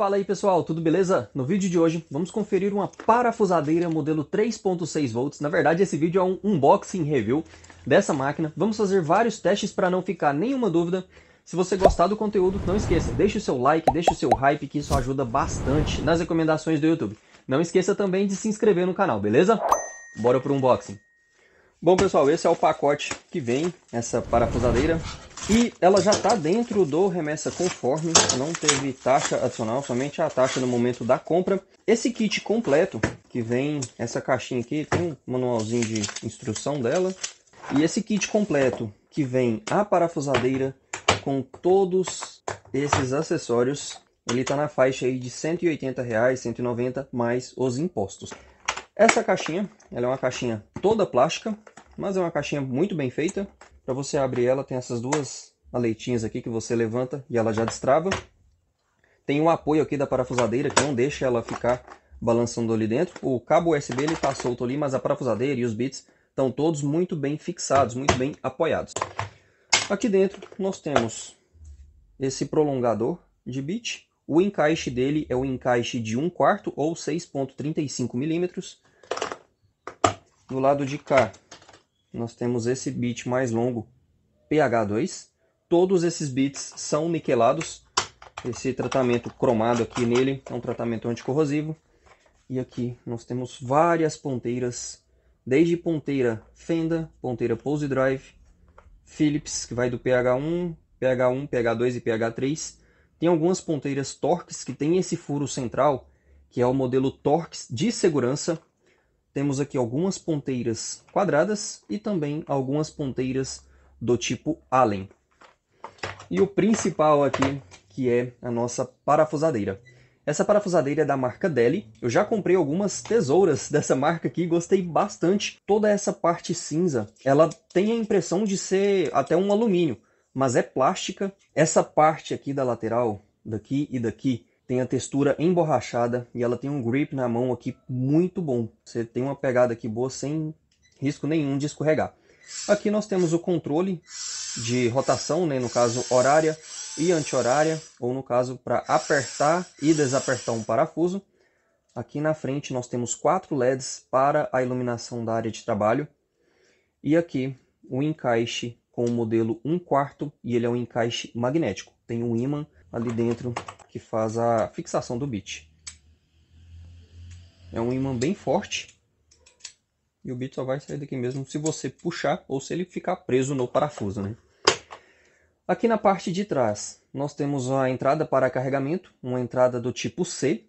Fala aí pessoal, tudo beleza? No vídeo de hoje vamos conferir uma parafusadeira modelo 3.6 volts. Na verdade esse vídeo é um unboxing review dessa máquina. Vamos fazer vários testes para não ficar nenhuma dúvida. Se você gostar do conteúdo, não esqueça, deixe o seu like, deixe o seu hype que isso ajuda bastante nas recomendações do YouTube. Não esqueça também de se inscrever no canal, beleza? Bora pro unboxing. Bom pessoal, esse é o pacote que vem essa parafusadeira e ela já está dentro do remessa conforme, não teve taxa adicional, somente a taxa no momento da compra. Esse kit completo, que vem essa caixinha aqui, tem um manualzinho de instrução dela. E esse kit completo, que vem a parafusadeira com todos esses acessórios, ele está na faixa aí de R$ 180, reais, 190 mais os impostos. Essa caixinha, ela é uma caixinha toda plástica, mas é uma caixinha muito bem feita. Para você abrir ela, tem essas duas a aqui que você levanta e ela já destrava. Tem um apoio aqui da parafusadeira que não deixa ela ficar balançando ali dentro. O cabo USB ele está solto ali, mas a parafusadeira e os bits estão todos muito bem fixados, muito bem apoiados. Aqui dentro nós temos esse prolongador de bit. O encaixe dele é o encaixe de 1 quarto ou 6.35 milímetros. Do lado de cá nós temos esse bit mais longo PH2. Todos esses bits são niquelados. Esse tratamento cromado aqui nele é um tratamento anticorrosivo. E aqui nós temos várias ponteiras, desde ponteira fenda, ponteira pose drive, Phillips, que vai do PH1, PH1, PH2 e PH3. Tem algumas ponteiras Torx que tem esse furo central, que é o modelo Torx de segurança. Temos aqui algumas ponteiras quadradas e também algumas ponteiras do tipo Allen. E o principal aqui, que é a nossa parafusadeira. Essa parafusadeira é da marca Deli. Eu já comprei algumas tesouras dessa marca aqui, gostei bastante. Toda essa parte cinza, ela tem a impressão de ser até um alumínio, mas é plástica. Essa parte aqui da lateral, daqui e daqui, tem a textura emborrachada e ela tem um grip na mão aqui muito bom. Você tem uma pegada aqui boa sem risco nenhum de escorregar. Aqui nós temos o controle de rotação, né, no caso horária e anti-horária, ou no caso para apertar e desapertar um parafuso. Aqui na frente nós temos quatro LEDs para a iluminação da área de trabalho. E aqui o encaixe com o modelo 1 quarto e ele é um encaixe magnético. Tem um ímã ali dentro que faz a fixação do bit. É um ímã bem forte e o bit só vai sair daqui mesmo se você puxar ou se ele ficar preso no parafuso. Né? Aqui na parte de trás, nós temos a entrada para carregamento, uma entrada do tipo C,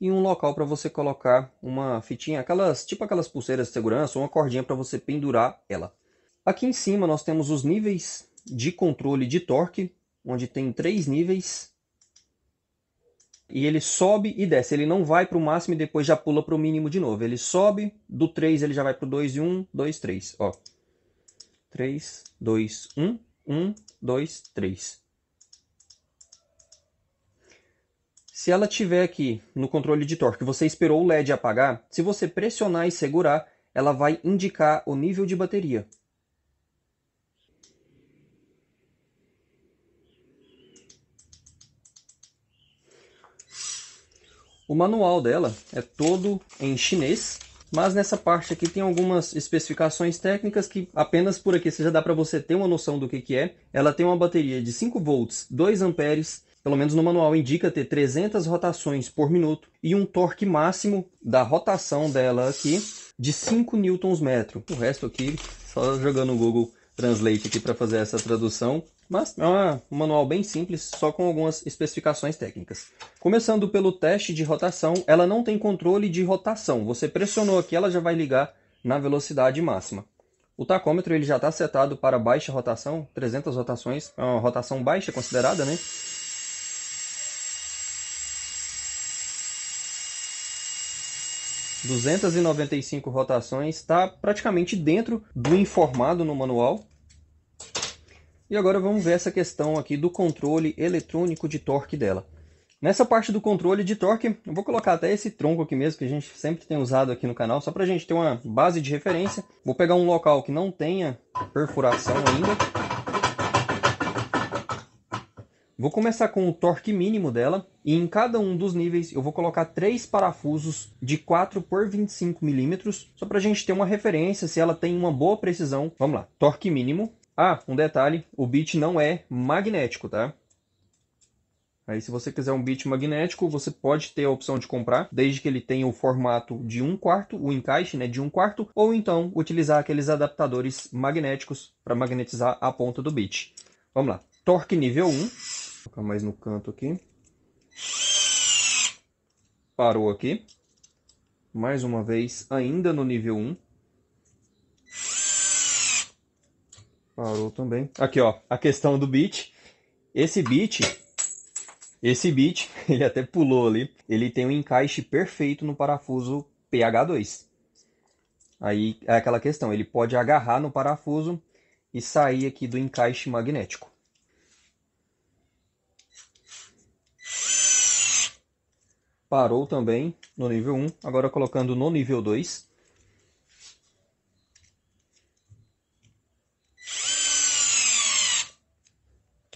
e um local para você colocar uma fitinha, aquelas tipo aquelas pulseiras de segurança, uma cordinha para você pendurar ela. Aqui em cima nós temos os níveis de controle de torque, onde tem três níveis e ele sobe e desce. Ele não vai para o máximo e depois já pula para o mínimo de novo. Ele sobe, do 3 ele já vai para o 2 e 1, 2, 3. Ó. 3, 2, 1, 1, 2, 3. Se ela tiver aqui no controle de torque, você esperou o LED apagar, se você pressionar e segurar, ela vai indicar o nível de bateria. O manual dela é todo em chinês, mas nessa parte aqui tem algumas especificações técnicas que apenas por aqui já dá para você ter uma noção do que, que é. Ela tem uma bateria de 5 volts, 2 amperes, pelo menos no manual indica ter 300 rotações por minuto e um torque máximo da rotação dela aqui de 5 newtons metro. O resto aqui, só jogando o Google Translate aqui para fazer essa tradução mas é uma, um manual bem simples, só com algumas especificações técnicas. Começando pelo teste de rotação, ela não tem controle de rotação. Você pressionou aqui, ela já vai ligar na velocidade máxima. O tacômetro ele já está setado para baixa rotação, 300 rotações, é uma rotação baixa considerada, né? e rotações está praticamente dentro do informado no manual e agora vamos ver essa questão aqui do controle eletrônico de torque dela. Nessa parte do controle de torque, eu vou colocar até esse tronco aqui mesmo, que a gente sempre tem usado aqui no canal, só para a gente ter uma base de referência. Vou pegar um local que não tenha perfuração ainda. Vou começar com o torque mínimo dela, e em cada um dos níveis eu vou colocar três parafusos de 4 por 25 milímetros, só para a gente ter uma referência se ela tem uma boa precisão. Vamos lá, torque mínimo, ah, um detalhe, o bit não é magnético, tá? Aí se você quiser um bit magnético, você pode ter a opção de comprar, desde que ele tenha o formato de 1 quarto, o encaixe né, de 1 quarto, ou então utilizar aqueles adaptadores magnéticos para magnetizar a ponta do bit. Vamos lá, torque nível 1, vou colocar mais no canto aqui. Parou aqui. Mais uma vez, ainda no nível 1. Parou também. Aqui, ó, a questão do beat. Esse beat, esse beat, ele até pulou ali, ele tem um encaixe perfeito no parafuso PH2. Aí é aquela questão, ele pode agarrar no parafuso e sair aqui do encaixe magnético. Parou também no nível 1, agora colocando no nível 2.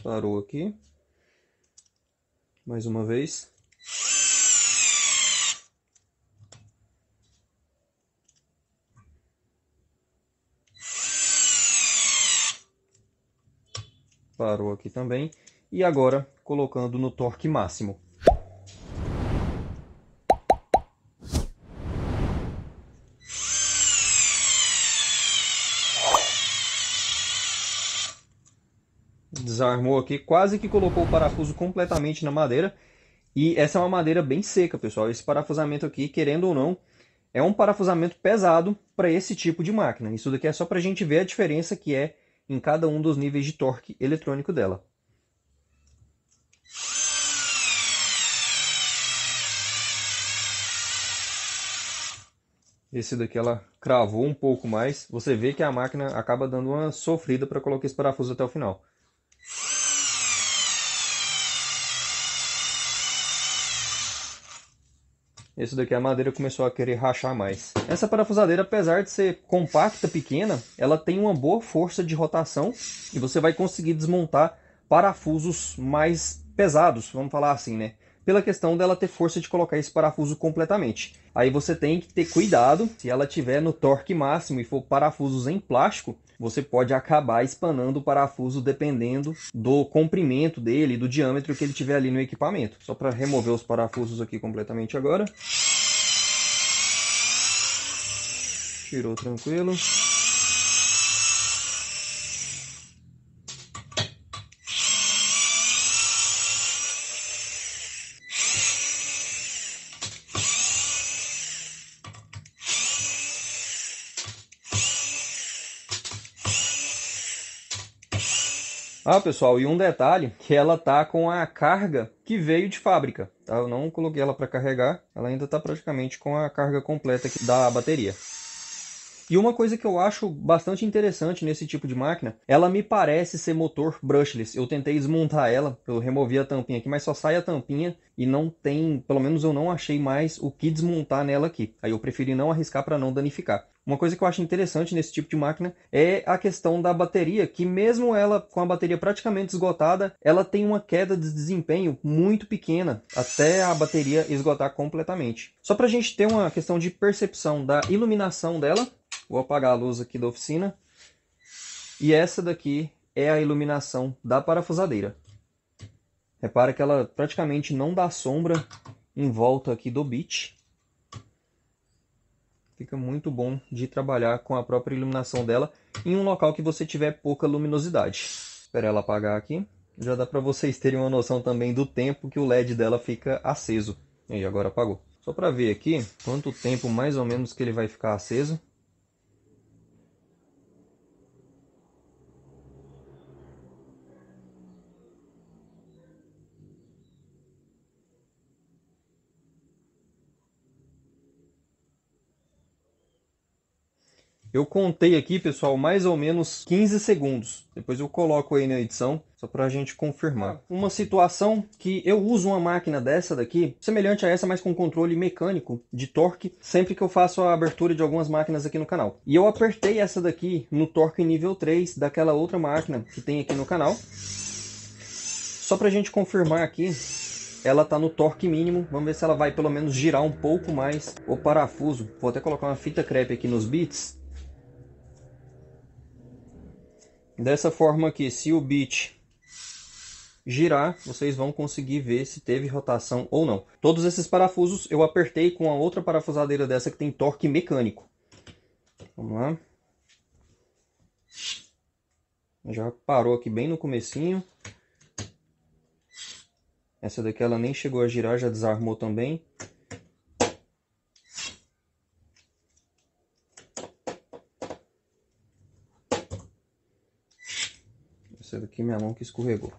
Parou aqui. Mais uma vez. Parou aqui também. E agora, colocando no torque máximo. desarmou aqui, quase que colocou o parafuso completamente na madeira. E essa é uma madeira bem seca, pessoal. Esse parafusamento aqui, querendo ou não, é um parafusamento pesado para esse tipo de máquina. Isso daqui é só para a gente ver a diferença que é em cada um dos níveis de torque eletrônico dela. Esse daqui ela cravou um pouco mais. Você vê que a máquina acaba dando uma sofrida para colocar esse parafuso até o final. Esse daqui a madeira começou a querer rachar mais. Essa parafusadeira, apesar de ser compacta, pequena, ela tem uma boa força de rotação e você vai conseguir desmontar parafusos mais pesados, vamos falar assim, né? pela questão dela ter força de colocar esse parafuso completamente. Aí você tem que ter cuidado, se ela tiver no torque máximo e for parafusos em plástico, você pode acabar espanando o parafuso dependendo do comprimento dele, do diâmetro que ele tiver ali no equipamento. Só para remover os parafusos aqui completamente agora. Tirou tranquilo. Ah, pessoal, e um detalhe, que ela tá com a carga que veio de fábrica, tá? Eu não coloquei ela para carregar, ela ainda tá praticamente com a carga completa da bateria. E uma coisa que eu acho bastante interessante nesse tipo de máquina, ela me parece ser motor brushless. Eu tentei desmontar ela, eu removi a tampinha aqui, mas só sai a tampinha e não tem, pelo menos eu não achei mais o que desmontar nela aqui. Aí eu preferi não arriscar para não danificar. Uma coisa que eu acho interessante nesse tipo de máquina é a questão da bateria, que mesmo ela com a bateria praticamente esgotada, ela tem uma queda de desempenho muito pequena até a bateria esgotar completamente. Só para a gente ter uma questão de percepção da iluminação dela, Vou apagar a luz aqui da oficina. E essa daqui é a iluminação da parafusadeira. Repara que ela praticamente não dá sombra em volta aqui do bit. Fica muito bom de trabalhar com a própria iluminação dela em um local que você tiver pouca luminosidade. Espera ela apagar aqui. Já dá para vocês terem uma noção também do tempo que o LED dela fica aceso. E agora apagou. Só para ver aqui quanto tempo mais ou menos que ele vai ficar aceso. Eu contei aqui, pessoal, mais ou menos 15 segundos. Depois eu coloco aí na edição, só para a gente confirmar. Uma situação que eu uso uma máquina dessa daqui, semelhante a essa, mas com controle mecânico de torque, sempre que eu faço a abertura de algumas máquinas aqui no canal. E eu apertei essa daqui no torque nível 3 daquela outra máquina que tem aqui no canal. Só para a gente confirmar aqui, ela está no torque mínimo. Vamos ver se ela vai pelo menos girar um pouco mais o parafuso. Vou até colocar uma fita crepe aqui nos bits dessa forma aqui, se o bit girar, vocês vão conseguir ver se teve rotação ou não. Todos esses parafusos eu apertei com a outra parafusadeira dessa que tem torque mecânico. Vamos lá. Já parou aqui bem no comecinho. Essa daqui ela nem chegou a girar, já desarmou também. Essa daqui minha mão que escorregou.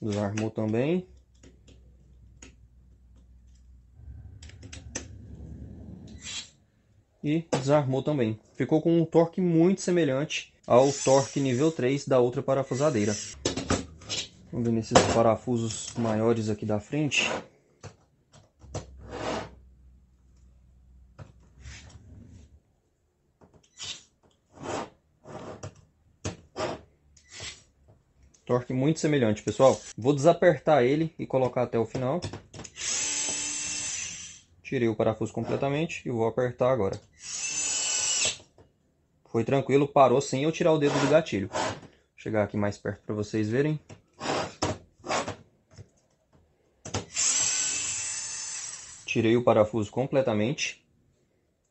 Desarmou também. E desarmou também. Ficou com um torque muito semelhante ao torque nível 3 da outra parafusadeira. Vamos ver nesses parafusos maiores aqui da frente. Torque muito semelhante, pessoal. Vou desapertar ele e colocar até o final. Tirei o parafuso completamente e vou apertar agora. Foi tranquilo, parou sem eu tirar o dedo do gatilho. Vou chegar aqui mais perto para vocês verem. Tirei o parafuso completamente.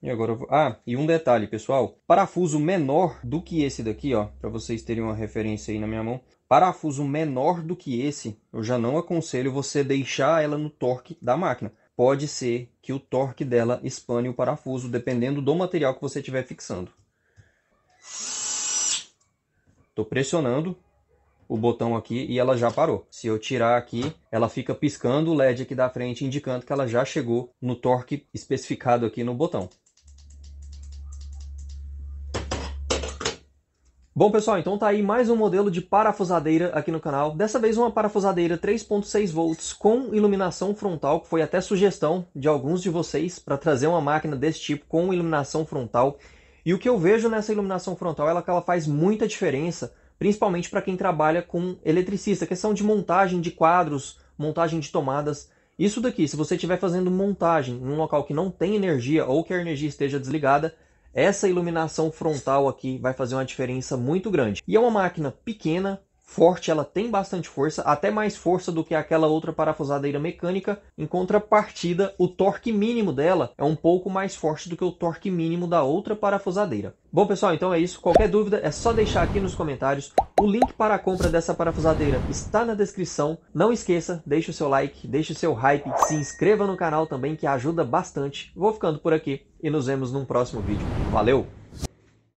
E agora vou... Ah, e um detalhe, pessoal. Parafuso menor do que esse daqui, ó. Para vocês terem uma referência aí na minha mão. Parafuso menor do que esse, eu já não aconselho você deixar ela no torque da máquina. Pode ser que o torque dela espane o parafuso, dependendo do material que você estiver fixando. Estou pressionando o botão aqui e ela já parou. Se eu tirar aqui, ela fica piscando o LED aqui da frente, indicando que ela já chegou no torque especificado aqui no botão. Bom, pessoal, então tá aí mais um modelo de parafusadeira aqui no canal. Dessa vez uma parafusadeira 3.6 volts com iluminação frontal, que foi até sugestão de alguns de vocês para trazer uma máquina desse tipo com iluminação frontal. E o que eu vejo nessa iluminação frontal é que ela faz muita diferença, principalmente para quem trabalha com eletricista, questão de montagem de quadros, montagem de tomadas. Isso daqui, se você estiver fazendo montagem em um local que não tem energia ou que a energia esteja desligada, essa iluminação frontal aqui vai fazer uma diferença muito grande. E é uma máquina pequena, forte, ela tem bastante força, até mais força do que aquela outra parafusadeira mecânica. Em contrapartida, o torque mínimo dela é um pouco mais forte do que o torque mínimo da outra parafusadeira. Bom pessoal, então é isso. Qualquer dúvida é só deixar aqui nos comentários. O link para a compra dessa parafusadeira está na descrição. Não esqueça, deixe o seu like, deixe o seu hype, se inscreva no canal também que ajuda bastante. Vou ficando por aqui e nos vemos num próximo vídeo. Valeu!